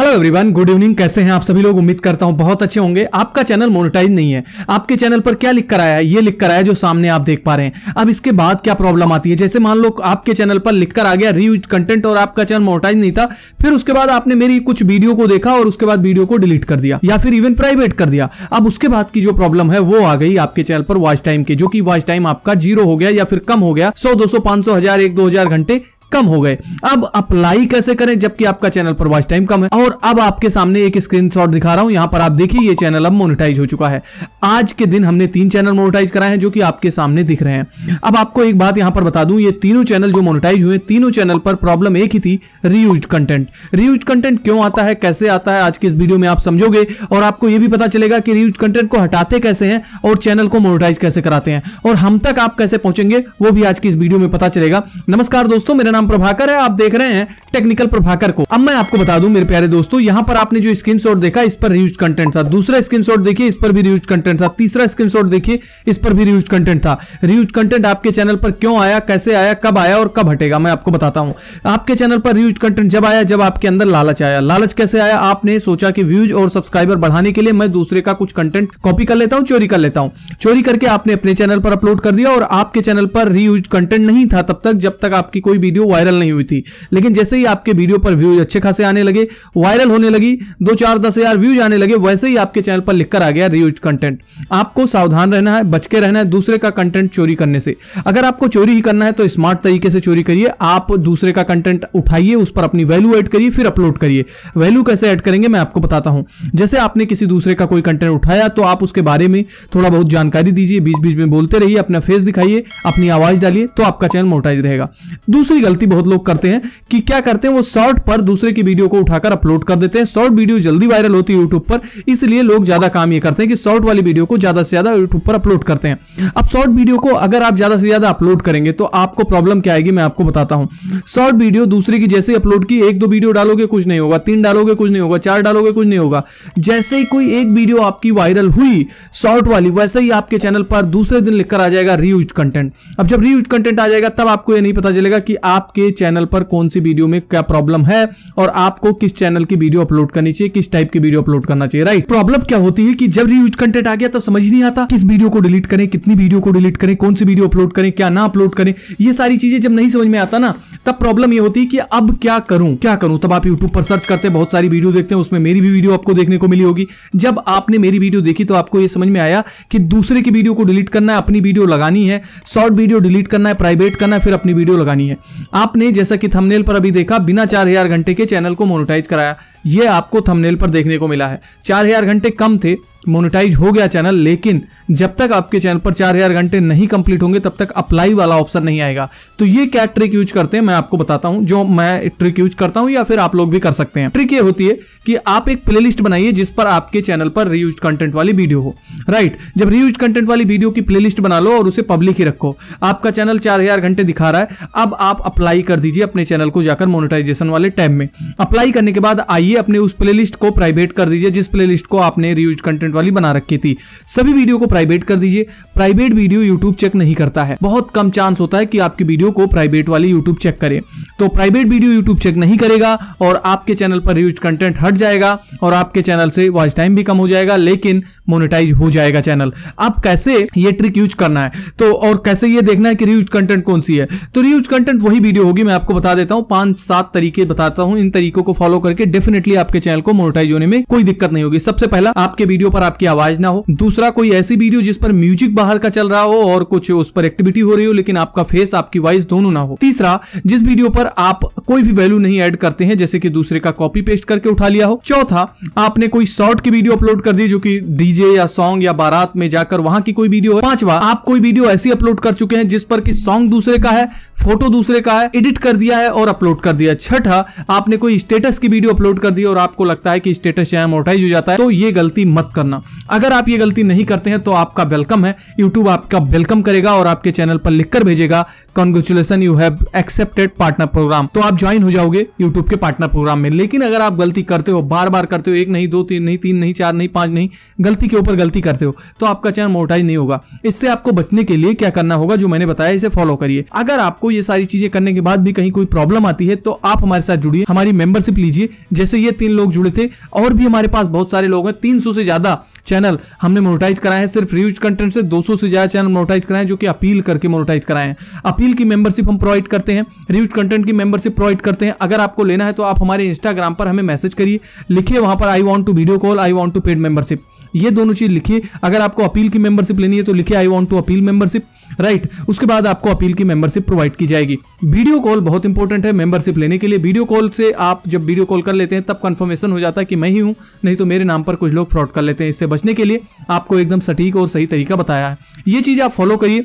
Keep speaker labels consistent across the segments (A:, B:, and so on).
A: hello everyone good evening कैसे हैं आप सभी लोग उम्मीद करता हूं बहुत अच्छे होंगे आपका चैनल मोनेटाइज नहीं है आपके चैनल पर क्या लिख कर आया है ये लिख कर आया जो सामने आप देख पा रहे हैं अब इसके बाद क्या प्रॉब्लम आती है जैसे मान लो आपके चैनल पर लिखकर आ गया रीयूज कंटेंट और आपका चैनल मोनेटाइज नहीं था फिर उसके बाद आपने मेरी कुछ वीडियो को देखा और उसके बाद वीडियो को डिलीट कर दिया या फिर इवन प्राइवेट कर दिया अब उसके बाद की जो प्रॉब्लम है वो आ गई आपके चैनल पर वॉच टाइम की जो की वॉच टाइम आपका जीरो हो गया या फिर कम हो गया सौ दो सौ पांच सौ हजार एक दो हजार घंटे कम हो गए अब अप्लाई कैसे करें जबकि आपका चैनल पर वॉच टाइम कम है और अब आपके सामने एक स्क्रीनशॉट दिखा रहा हूं यहां पर आप देखिए ये चैनल अब मोनिटाइज हो चुका है आज के दिन हमने तीन चैनल मोनिटाइज कराए हैं जो कि आपके सामने दिख रहे हैं अब आपको एक बात यहां पर बता दूं ये तीनों चैनल जो मोनिटाइज हुए तीनों चैनल पर प्रॉब्लम एक ही थी रीयूज कंटेंट रीयूज कंटेंट क्यों आता है कैसे आता है आज के इस वीडियो में आप समझोगे और आपको यह भी पता चलेगा कि रीयूज कंटेंट को हटाते कैसे हैं और चैनल को मोनिटाइज कैसे कराते हैं और हम तक आप कैसे पहुंचेंगे वो भी आज की इस वीडियो में पता चलेगा नमस्कार दोस्तों मेरा नाम प्रभाकर है आप देख रहे हैं टेक्निकल प्रभाकर को अब मैं आपको बता दूं मेरे प्यारे दोस्तों यहाँ पर आपने जो स्क्रीन देखा इस पर रियूज कंटेंट था दूसरा स्क्रीन देखिए इस पर भी रियूज कंटेंट था तीसरा स्क्रीन देखिए इस पर भी रियूज कंटेंट था रियूज कंटेंट आपके चैनल पर क्यों आया कैसे आया कब आया और कब हटेगा मैं आपको बताता हूँ आपके चैनल पर रियूज कंटेंट जब आया जब आपके अंदर लालच आया लालच कैसे आया आपने सोचा कि व्यूज और सब्सक्राइबर बढ़ाने के लिए मैं दूसरे का कुछ कंटेंट कॉपी कर लेता हूँ चोरी कर लेता हूँ चोरी करके आपने अपने चैनल पर अपलोड कर दिया और आपके चैनल पर रीयूज कंटेंट नहीं था तब तक जब तक आपकी कोई वीडियो वायरल नहीं हुई थी लेकिन जैसे ही आपके वीडियो पर व्यूज अच्छे खासे आने लगे वायरल होने लगी दो चार दस हजार व्यूज आने लगे वैसे ही आपके चैनल पर लिखकर आ गया रियूज कंटेंट आपको सावधान रहना है बच के रहना है दूसरे का कंटेंट चोरी करने से अगर आपको चोरी ही करना है तो स्मार्ट तरीके से चोरी करिए आप दूसरे का कंटेंट उठाइए उस पर अपनी वैल्यू ऐड करिए फिर अपलोड करिए वैल्यू कैसे ऐड करेंगे मैं आपको बताता हूं जैसे आपने किसी दूसरे का कोई कंटेंट उठाया तो आप उसके बारे में थोड़ा बहुत जानकारी दीजिए बीच बीच में बोलते रहिए अपना फेस दिखाइए अपनी आवाज डालिए तो आपका चैनल मोटाइज रहेगा दूसरी गलती गलती बहुत लोग करते हैं कि क्या करते हैं वो शॉर्ट पर दूसरे की वीडियो को उठाकर अपलोड कर देते हैं शॉर्ट वीडियो जल्दी वायरल होती है यूट्यूब पर इसलिए लोग ज्यादा काम ये करते हैं कि शॉर्ट वाली वीडियो को ज्यादा से ज्यादा यूट्यूब पर अपलोड करते हैं अब शॉर्ट वीडियो को अगर आप ज्यादा से ज्यादा अपलोड करेंगे तो आपको प्रॉब्लम क्या आएगी मैं आपको बताता हूँ शॉर्ट वीडियो दूसरे की जैसे अपलोड की एक दो वीडियो डालोगे कुछ नहीं होगा तीन डालोगे कुछ नहीं होगा चार डालोगे कुछ नहीं होगा जैसे ही कोई एक वीडियो आपकी वायरल हुई शॉर्ट वाली वैसे ही आपके चैनल पर दूसरे दिन लिखकर आ जाएगा रीयूज कंटेंट अब जब रीयूज कंटेंट आ जाएगा तब आपको यह नहीं पता चलेगा कि आप आपके चैनल पर कौन सी वीडियो में क्या प्रॉब्लम है और आपको किस चैनल की वीडियो अपलोड करनी चाहिए किस टाइप की वीडियो अपलोड करना चाहिए राइट प्रॉब्लम क्या होती है कि जब रिव्यूज कंटेंट आ गया तब समझ नहीं आता किस वीडियो को डिलीट करें कितनी वीडियो को डिलीट करें कौन सी वीडियो अपलोड करें क्या ना अपलोड करें ये सारी चीजें जब नहीं समझ में आता ना तब प्रॉब्लम ये होती है कि अब क्या करूं क्या करूं तब आप यूट्यूब पर सर्च करते हैं बहुत सारी वीडियो देखते हैं उसमें मेरी भी वीडियो आपको देखने को मिली होगी जब आपने मेरी वीडियो देखी तो आपको ये समझ में आया कि दूसरे की वीडियो को डिलीट करना है अपनी वीडियो लगानी है शॉर्ट वीडियो डिलीट करना है प्राइवेट करना है फिर अपनी वीडियो लगानी है आपने जैसा कि थंबनेल पर अभी देखा बिना चार हजार घंटे के चैनल को मोनिटाइज कराया ये आपको थंबनेल पर देखने को मिला है चार हजार घंटे कम थे मोनेटाइज हो गया चैनल लेकिन जब तक आपके चैनल पर चार हज़ार घंटे नहीं कंप्लीट होंगे तब तक अप्लाई वाला ऑप्शन नहीं आएगा तो ये क्या ट्रिक यूज करते हैं मैं आपको बताता हूं जो मैं ट्रिक यूज करता हूं या फिर आप लोग भी कर सकते हैं ट्रिक ये होती है कि आप एक प्लेलिस्ट बनाइए जिस पर आपके चैनल पर रीयूज कंटेंट वाली वीडियो हो राइट जब रीयूज कंटेंट वाली वीडियो की प्लेलिस्ट बना लो और उसे पब्लिक ही रखो आपका चैनल चार हज़ार घंटे दिखा रहा है अब आप अप्लाई कर दीजिए अपने चैनल को जाकर मोनिटाइजेशन वाले टाइम में अप्लाई करने के बाद आइए अपने उस प्ले को प्राइवेट कर दीजिए जिस प्ले को आपने रीयूज कंटेंट कंटेंट वाली बना रखी थी सभी वीडियो को प्राइवेट कर दीजिए प्राइवेट वीडियो यूट्यूब चेक नहीं करता है बहुत कम चांस होता है कि आपकी वीडियो को प्राइवेट वाली यूट्यूब चेक करे तो प्राइवेट वीडियो यूट्यूब चेक नहीं करेगा और आपके चैनल पर यूज कंटेंट हट जाएगा और आपके चैनल से वॉच टाइम भी कम हो जाएगा लेकिन मोनिटाइज हो जाएगा चैनल आप कैसे ये ट्रिक यूज करना है तो और कैसे ये देखना है कि रियूज कंटेंट कौन सी है तो रियूज कंटेंट वही वीडियो होगी मैं आपको बता देता हूं पांच सात तरीके बताता हूं इन तरीकों को फॉलो करके डेफिनेटली आपके चैनल को मोनिटाइज होने में कोई दिक्कत नहीं होगी सबसे पहला आपके वीडियो पर पर आपकी आवाज ना हो दूसरा कोई ऐसी वीडियो जिस पर म्यूजिक बाहर का चल रहा हो और कुछ उस पर एक्टिविटी हो रही हो लेकिन आपका फेस आपकी वॉइस दोनों ना हो तीसरा जिस वीडियो पर आप कोई भी वैल्यू नहीं ऐड करते हैं जैसे कि दूसरे का कॉपी पेस्ट करके उठा लिया हो चौथा आपने कोई शॉर्ट की वीडियो अपलोड कर दी जो कि डीजे या सॉन्ग या बारात में जाकर वहां की कोई वीडियो है पांचवा आप कोई वीडियो ऐसी अपलोड कर चुके हैं जिस पर कि सॉन्ग दूसरे का है फोटो दूसरे का है एडिट कर दिया है और अपलोड कर दिया छठा आपने कोई स्टेटस की वीडियो अपलोड कर दी और आपको लगता है कि स्टेटस मोटाइज हो जाता है तो ये गलती मत करना अगर आप ये गलती नहीं करते हैं तो आपका वेलकम है यूट्यूब आपका वेलकम करेगा और आपके चैनल पर लिखकर भेजेगा congratulation you have accepted partner program तो आप ज्वाइन हो जाओगे यूट्यूब के पार्टनर प्रोग्राम में लेकिन अगर आप गलती करते हो बार बार करते हो एक नहीं दो तीन नहीं तीन नहीं चार नहीं पांच नहीं गलती के ऊपर गलती करते हो तो आपका चैनल मोटाइज नहीं होगा इससे आपको बचने के लिए क्या करना होगा जो मैंने बताया इसे फॉलो करिए अगर आपको ये सारी चीजें करने के बाद भी कहीं कोई प्रॉब्लम आती है तो आप हमारे साथ जुड़िए हमारी मेंबरशिप लीजिए जैसे ये तीन लोग जुड़े थे और भी हमारे पास बहुत सारे लोग हैं तीन से ज्यादा चैनल हमने मोनोटाइज कराए हैं सिर्फ रिव्यूज कंटेंट से 200 से ज्यादा चैनल मोनोटाइज कराए हैं जो कि अपील करके मोनोटाइज कराए हैं अपील की मेंबरशिप हम प्रोवाइड करते हैं रिव्यूज कंटेंट की मेंबरशिप प्रोवाइड अवॉइड करते हैं अगर आपको लेना है तो आप हमारे इंस्टाग्राम पर हमें मैसेज करिए लिखिए वहां पर I want to video call I want to paid membership ये दोनों चीज़ लिखिए अगर आपको अपील की मेंबरशिप लेनी है तो लिखिए I want to appeal membership right उसके बाद आपको अपील की मेंबरशिप प्रोवाइड की जाएगी वीडियो कॉल बहुत इंपॉर्टेंट है मेंबरशिप लेने के लिए वीडियो कॉल से आप जब वीडियो कॉल कर लेते हैं तब कंफर्मेशन हो जाता है कि मैं ही हूं नहीं तो मेरे नाम पर कुछ लोग फ्रॉड कर लेते हैं इससे बचने के लिए आपको एकदम सटीक और सही तरीका बताया है ये चीज़ आप फॉलो करिए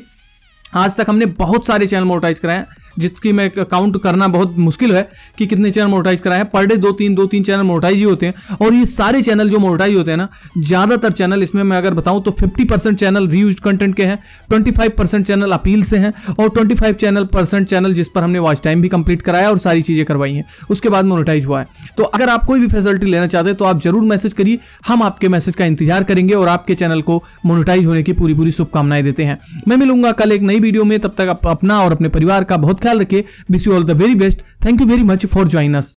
A: आज तक हमने बहुत सारे चैनल मोटाइज कराए हैं जिसकी मैं काउंट करना बहुत मुश्किल है कि कितने चैनल मोटाइज कराए हैं पर डे दो तीन दो तीन चैनल मोटाइज ही होते हैं और ये सारे चैनल जो मोटाइज होते हैं ना ज़्यादातर चैनल इसमें मैं अगर बताऊँ तो fifty percent channel reuse content के हैं ट्वेंटी चैनल अपील से हैं और ट्वेंटी चैनल परसेंट चैनल जिस पर हमने वॉच टाइम भी कंप्लीट कराया और सारी चीज़ें करवाई हैं उसके बाद मोनोटाइज हुआ है तो अगर आप कोई भी फैसिलिटी लेना चाहते हैं तो आप जरूर मैसेज करिए हम आपके मैसेज का इंतजार करेंगे और आपके चैनल को मोनोटाइज होने की पूरी पूरी शुभकामनाएं देते हैं मैं मिलूंगा कल एक नई वीडियो में तब तक आप अपना और अपने परिवार का बहुत ख्याल रखिए wish you all the very best thank you very much for join us